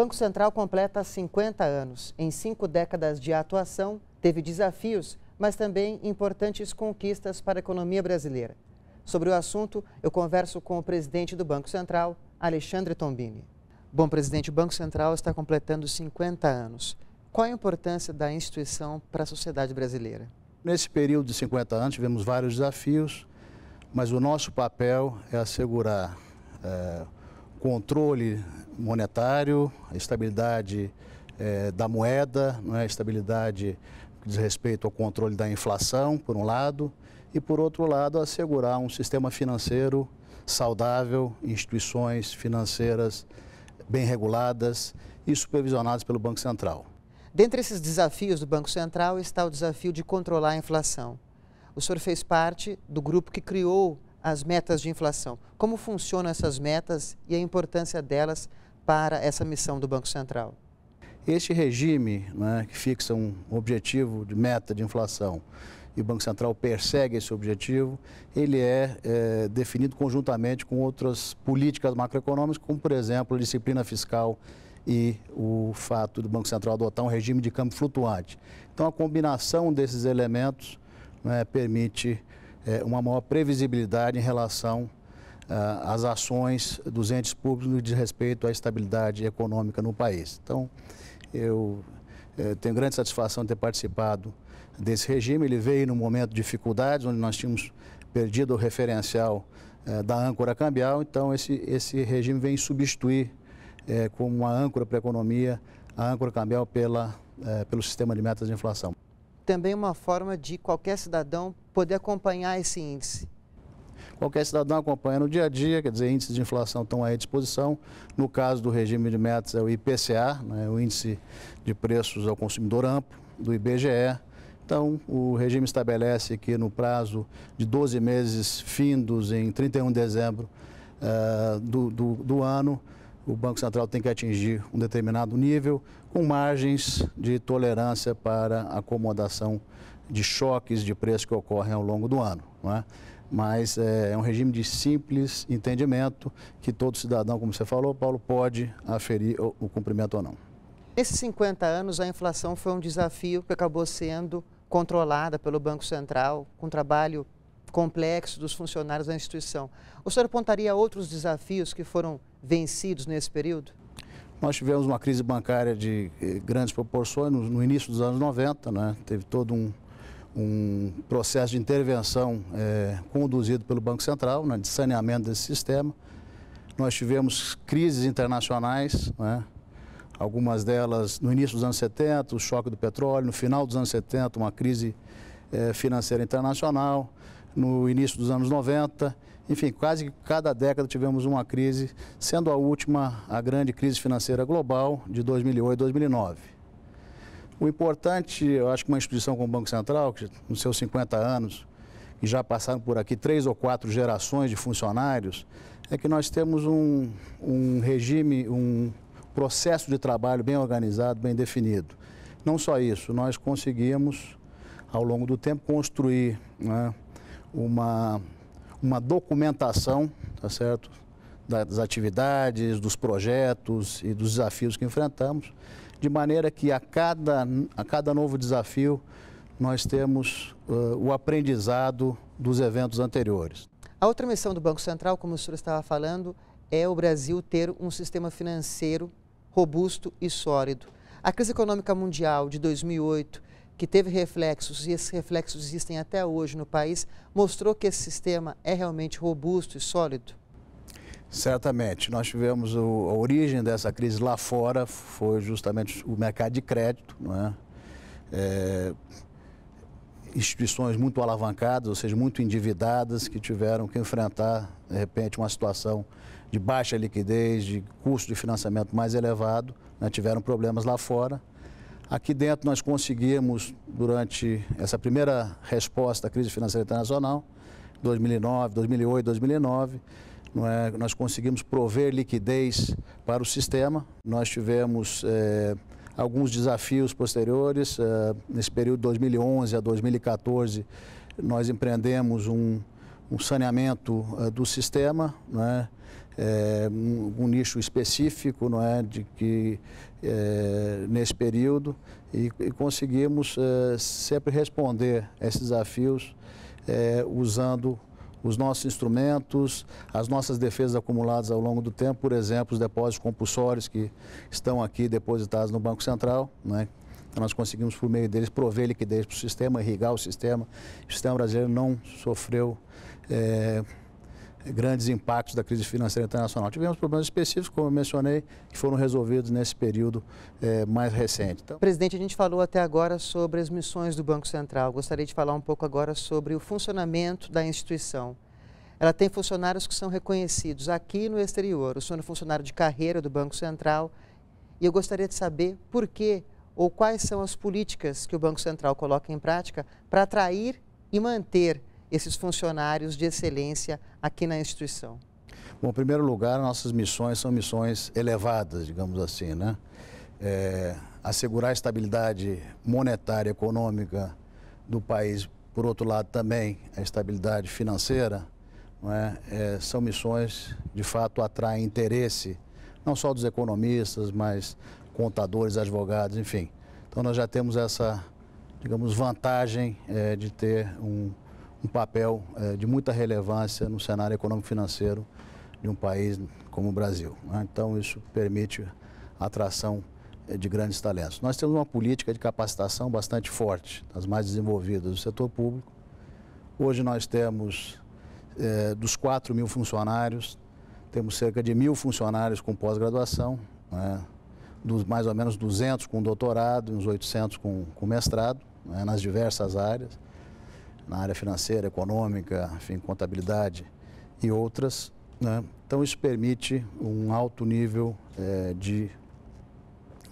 Banco Central completa 50 anos. Em cinco décadas de atuação, teve desafios, mas também importantes conquistas para a economia brasileira. Sobre o assunto, eu converso com o presidente do Banco Central, Alexandre Tombini. Bom, presidente, o Banco Central está completando 50 anos. Qual a importância da instituição para a sociedade brasileira? Nesse período de 50 anos, tivemos vários desafios, mas o nosso papel é assegurar. Eh, controle monetário, a estabilidade é, da moeda, né, a estabilidade que diz respeito ao controle da inflação, por um lado, e por outro lado, assegurar um sistema financeiro saudável, instituições financeiras bem reguladas e supervisionadas pelo Banco Central. Dentre esses desafios do Banco Central está o desafio de controlar a inflação. O senhor fez parte do grupo que criou as metas de inflação. Como funcionam essas metas e a importância delas para essa missão do Banco Central? Este regime né, que fixa um objetivo de meta de inflação e o Banco Central persegue esse objetivo, ele é, é definido conjuntamente com outras políticas macroeconômicas, como, por exemplo, a disciplina fiscal e o fato do Banco Central adotar um regime de câmbio flutuante. Então, a combinação desses elementos né, permite é, uma maior previsibilidade em relação ah, às ações dos entes públicos no de respeito à estabilidade econômica no país. Então, eu é, tenho grande satisfação de ter participado desse regime. Ele veio num momento de dificuldades, onde nós tínhamos perdido o referencial é, da âncora cambial, então esse, esse regime vem substituir é, como uma âncora para a economia, a âncora cambial pela, pelo sistema de metas de inflação também uma forma de qualquer cidadão poder acompanhar esse índice? Qualquer cidadão acompanha no dia a dia, quer dizer, índices de inflação estão aí à disposição. No caso do regime de metas é o IPCA, né, o Índice de Preços ao Consumidor Amplo, do IBGE. Então, o regime estabelece que no prazo de 12 meses findos em 31 de dezembro uh, do, do, do ano, o Banco Central tem que atingir um determinado nível, com margens de tolerância para acomodação de choques de preço que ocorrem ao longo do ano. Não é? Mas é, é um regime de simples entendimento que todo cidadão, como você falou, Paulo, pode aferir o, o cumprimento ou não. Nesses 50 anos, a inflação foi um desafio que acabou sendo controlada pelo Banco Central, com trabalho complexo dos funcionários da instituição. O senhor apontaria outros desafios que foram vencidos nesse período? Nós tivemos uma crise bancária de eh, grandes proporções no, no início dos anos 90, né? teve todo um, um processo de intervenção é, conduzido pelo Banco Central, né, de saneamento desse sistema. Nós tivemos crises internacionais, né, algumas delas no início dos anos 70, o choque do petróleo, no final dos anos 70, uma crise é, financeira internacional no início dos anos 90. Enfim, quase que cada década tivemos uma crise, sendo a última a grande crise financeira global de 2008 2009. O importante, eu acho que uma instituição como o Banco Central, que nos seus 50 anos, e já passaram por aqui três ou quatro gerações de funcionários, é que nós temos um, um regime, um processo de trabalho bem organizado, bem definido. Não só isso, nós conseguimos, ao longo do tempo, construir né, uma, uma documentação, tá certo? Das atividades, dos projetos e dos desafios que enfrentamos, de maneira que a cada, a cada novo desafio nós temos uh, o aprendizado dos eventos anteriores. A outra missão do Banco Central, como o senhor estava falando, é o Brasil ter um sistema financeiro robusto e sólido. A crise econômica mundial de 2008 que teve reflexos, e esses reflexos existem até hoje no país, mostrou que esse sistema é realmente robusto e sólido? Certamente. Nós tivemos o, a origem dessa crise lá fora, foi justamente o mercado de crédito, é? É, instituições muito alavancadas, ou seja, muito endividadas, que tiveram que enfrentar, de repente, uma situação de baixa liquidez, de custo de financiamento mais elevado, né? tiveram problemas lá fora Aqui dentro nós conseguimos, durante essa primeira resposta à crise financeira internacional, 2009, 2008, 2009, é? nós conseguimos prover liquidez para o sistema. Nós tivemos é, alguns desafios posteriores. É, nesse período de 2011 a 2014, nós empreendemos um, um saneamento eh, do sistema, né? é, um, um, nicho específico, não é, de que é, nesse período e, e conseguimos é, sempre responder a esses desafios usando os nossos instrumentos, as nossas defesas acumuladas ao longo do tempo, por exemplo, os depósitos compulsórios que estão aqui depositados no Banco Central, né? nós conseguimos, por meio deles, prover liquidez para o sistema, irrigar o sistema. O sistema brasileiro não sofreu é, grandes impactos da crise financeira internacional. Tivemos problemas específicos, como eu mencionei, que foram resolvidos nesse período é, mais recente. Então... Presidente, a gente falou até agora sobre as missões do Banco Central. Gostaria de falar um pouco agora sobre o funcionamento da instituição. Ela tem funcionários que são reconhecidos aqui no exterior. O senhor é funcionário de carreira do Banco Central e eu gostaria de saber por que ou quais são as políticas que o Banco Central coloca em prática para atrair e manter esses funcionários de excelência aqui na instituição? Bom, em primeiro lugar, nossas missões são missões elevadas, digamos assim, né? É, assegurar a estabilidade monetária, econômica do país, por outro lado também a estabilidade financeira, é? É, são missões de fato atraem interesse não só dos economistas, mas contadores, advogados, enfim. Então nós já temos essa, digamos, vantagem é, de ter um um papel é, de muita relevância no cenário econômico-financeiro de um país como o Brasil. Né? Então, isso permite a atração é, de grandes talentos. Nós temos uma política de capacitação bastante forte, das mais desenvolvidas do setor público. Hoje nós temos, é, dos 4 mil funcionários, temos cerca de mil funcionários com pós-graduação, né? dos mais ou menos 200 com doutorado, uns 800 com, com mestrado, né? nas diversas áreas na área financeira, econômica, enfim, contabilidade e outras. Né? Então, isso permite um alto nível é, de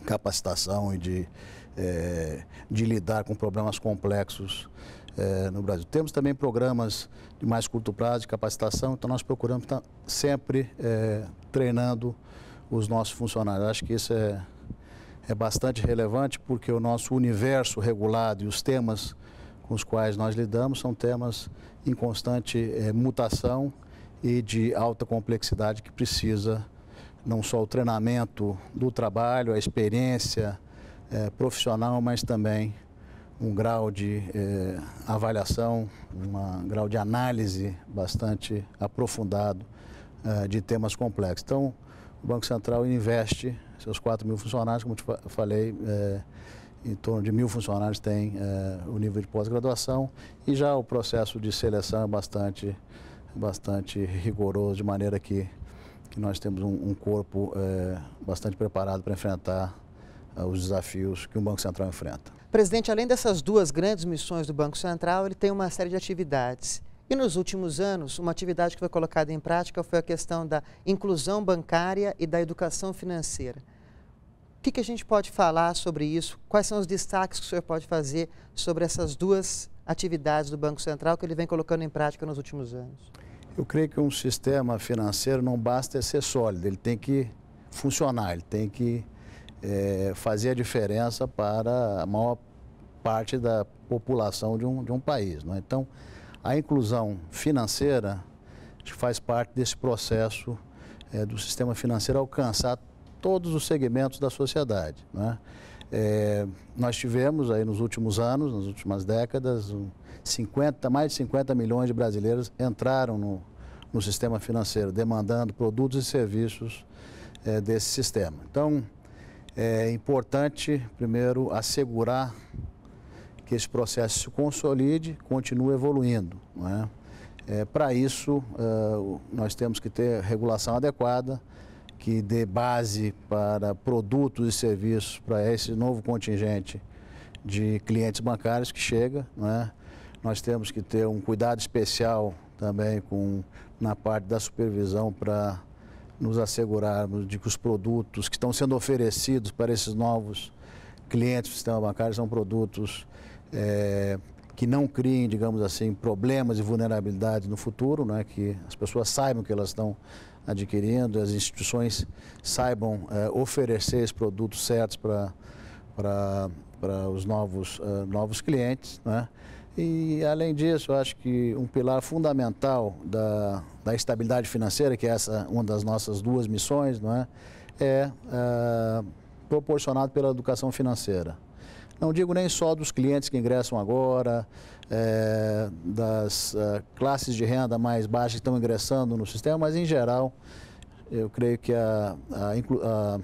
capacitação e de, é, de lidar com problemas complexos é, no Brasil. Temos também programas de mais curto prazo de capacitação, então nós procuramos estar sempre é, treinando os nossos funcionários. Acho que isso é, é bastante relevante porque o nosso universo regulado e os temas com os quais nós lidamos são temas em constante é, mutação e de alta complexidade que precisa não só o treinamento do trabalho, a experiência é, profissional, mas também um grau de eh, avaliação, um grau de análise bastante aprofundado de temas complexos. Então, o Banco Central investe seus 4 mil funcionários, como te falei, em torno de mil funcionários têm é, o nível de pós-graduação e já o processo de seleção é bastante, bastante rigoroso, de maneira que, que nós temos um, um corpo é, bastante preparado para enfrentar é, os desafios que o um Banco Central enfrenta. Presidente, além dessas duas grandes missões do Banco Central, ele tem uma série de atividades. E nos últimos anos, uma atividade que foi colocada em prática foi a questão da inclusão bancária e da educação financeira que, que a gente pode falar sobre isso? Quais são os destaques que o senhor pode fazer sobre essas duas atividades do Banco Central que ele vem colocando em prática nos últimos anos? Eu creio que um sistema financeiro não basta é ser sólido, ele tem que funcionar, ele tem que é, fazer a diferença para a maior parte da população de um, de um país. Não é? Então, a inclusão financeira faz parte desse processo é, do sistema financeiro alcançar todos os segmentos da sociedade. Né? É, nós tivemos aí nos últimos anos, nas últimas décadas, 50, mais de 50 milhões de brasileiros entraram no, no sistema financeiro, demandando produtos e serviços é, desse sistema. Então, é importante, primeiro, assegurar que esse processo se consolide, continue evoluindo. Não é? É, Para isso, uh, nós temos que ter regulação adequada, que dê base para produtos e serviços para esse novo contingente de clientes bancários que chega. Né? Nós temos que ter um cuidado especial também com, na parte da supervisão para nos assegurarmos de que os produtos que estão sendo oferecidos para esses novos clientes do sistema bancário são produtos é, que não criem, digamos assim, problemas e vulnerabilidades no futuro, né? que as pessoas saibam que elas estão adquirindo, as instituições saibam eh, oferecer os produtos certos para para os novos, uh, novos clientes. Né? E, além disso, acho que um pilar fundamental da, da estabilidade financeira, que é essa uma das nossas duas missões, não é, é uh, proporcionado pela educação financeira. Não digo nem só dos clientes que ingressam agora, é, das é, classes de renda mais baixas que estão ingressando no sistema, mas em geral, eu creio que a, a,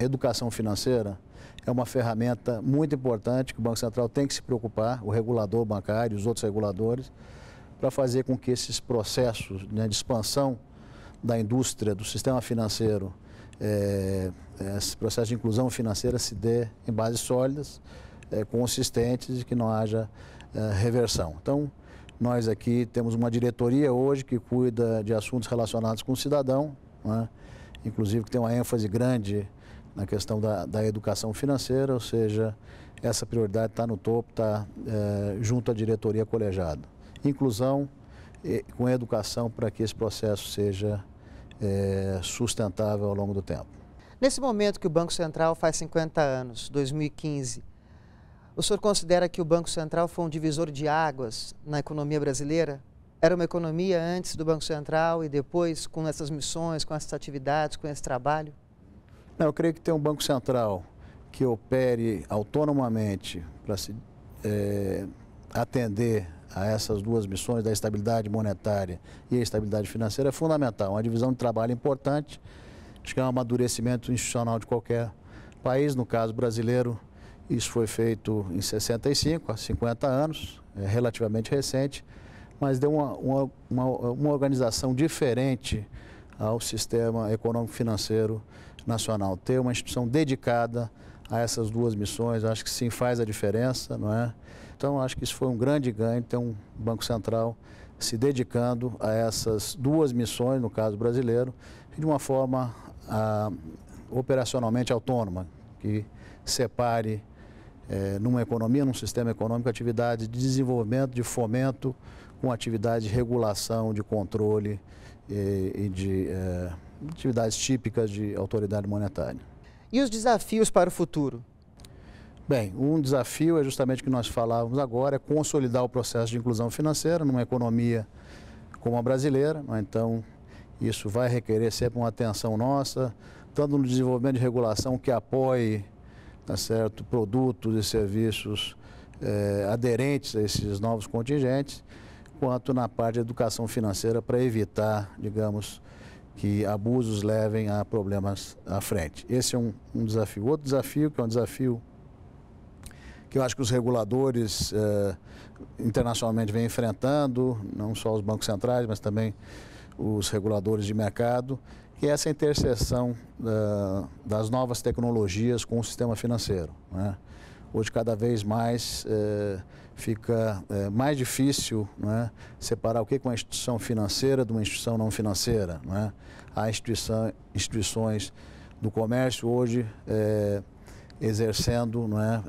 a educação financeira é uma ferramenta muito importante que o Banco Central tem que se preocupar, o regulador bancário, os outros reguladores, para fazer com que esses processos né, de expansão da indústria, do sistema financeiro, é, é esse processo de inclusão financeira se dê em bases sólidas é, consistentes e que não haja é, reversão. Então, nós aqui temos uma diretoria hoje que cuida de assuntos relacionados com o cidadão, né? inclusive que tem uma ênfase grande na questão da, da educação financeira, ou seja, essa prioridade está no topo, está é, junto à diretoria colegiada. Inclusão e, com educação para que esse processo seja é, sustentável ao longo do tempo. Nesse momento que o Banco Central faz 50 anos, 2015, o senhor considera que o Banco Central foi um divisor de águas na economia brasileira? Era uma economia antes do Banco Central e depois com essas missões, com essas atividades, com esse trabalho? Não, eu creio que ter um Banco Central que opere autonomamente para se é, atender a essas duas missões da estabilidade monetária e a estabilidade financeira é fundamental. É uma divisão de trabalho importante, acho que é um amadurecimento institucional de qualquer país, no caso brasileiro, isso foi feito em 65, há 50 anos, é relativamente recente, mas deu uma, uma, uma, uma organização diferente ao sistema econômico-financeiro nacional. Ter uma instituição dedicada a essas duas missões, acho que sim faz a diferença, não é? Então, acho que isso foi um grande ganho ter um Banco Central se dedicando a essas duas missões, no caso brasileiro, de uma forma ah, operacionalmente autônoma, que separe é, numa economia, num sistema econômico, atividade de desenvolvimento, de fomento, com atividade de regulação, de controle e, é, e de é, atividades típicas de autoridade monetária. E os desafios para o futuro? Bem, um desafio é justamente o que nós falávamos agora, é consolidar o processo de inclusão financeira numa economia como a brasileira. Né? Então, isso vai requerer sempre uma atenção nossa, tanto no desenvolvimento de regulação que apoie tá certo, produtos e serviços é, aderentes a esses novos contingentes, quanto na parte de educação financeira para evitar, digamos, que abusos levem a problemas à frente. Esse é um, um desafio. Outro desafio, que é um desafio que eu acho que os reguladores eh, internacionalmente vêm enfrentando, não só os bancos centrais, mas também os reguladores de mercado, que é essa interseção eh, das novas tecnologias com o sistema financeiro. Né? Hoje, cada vez mais, eh, fica eh, mais difícil né, separar o que é uma instituição financeira de uma instituição não financeira. Né? Há instituição, instituições do comércio hoje exercendo né,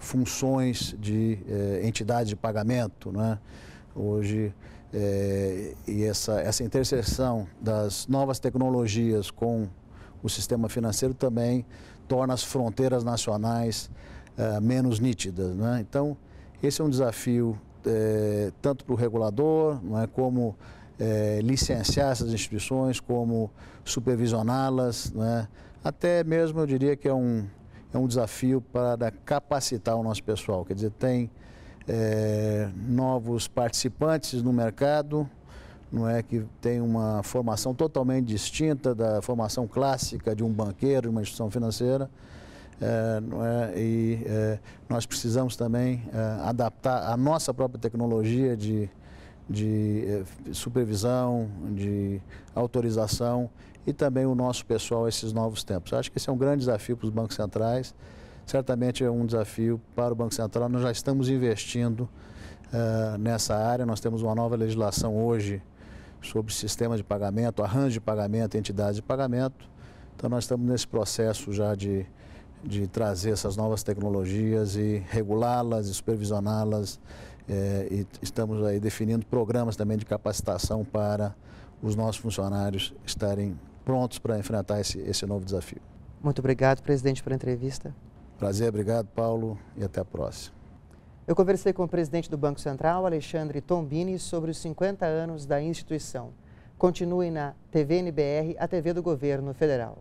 funções de entidade de pagamento. Né? Hoje, é, e essa, essa interseção das novas tecnologias com o sistema financeiro também torna as fronteiras nacionais é, menos nítidas. Né? Então, esse é um desafio é, tanto para o regulador, não é, como é, licenciar essas instituições, como supervisioná-las, é? até mesmo eu diria que é um, é um desafio para capacitar o nosso pessoal. Quer dizer, tem é, novos participantes no mercado, não é que tem uma formação totalmente distinta da formação clássica de um banqueiro, de uma instituição financeira. É, não é? E é, nós precisamos também é, adaptar a nossa própria tecnologia de, de é, supervisão, de autorização e também o nosso pessoal a esses novos tempos. Eu acho que esse é um grande desafio para os bancos centrais certamente é um desafio para o Banco Central. Nós já estamos investindo uh, nessa área, nós temos uma nova legislação hoje sobre sistema de pagamento, arranjo de pagamento, entidades de pagamento. Então, nós estamos nesse processo já de, de trazer essas novas tecnologias e regulá-las, e supervisioná-las. Eh, e estamos aí definindo programas também de capacitação para os nossos funcionários estarem prontos para enfrentar esse, esse novo desafio. Muito obrigado, presidente, pela entrevista. Prazer, obrigado, Paulo, e até a próxima. Eu conversei com o presidente do Banco Central, Alexandre Tombini, sobre os 50 anos da instituição. Continue na TVNBR, a TV do Governo Federal.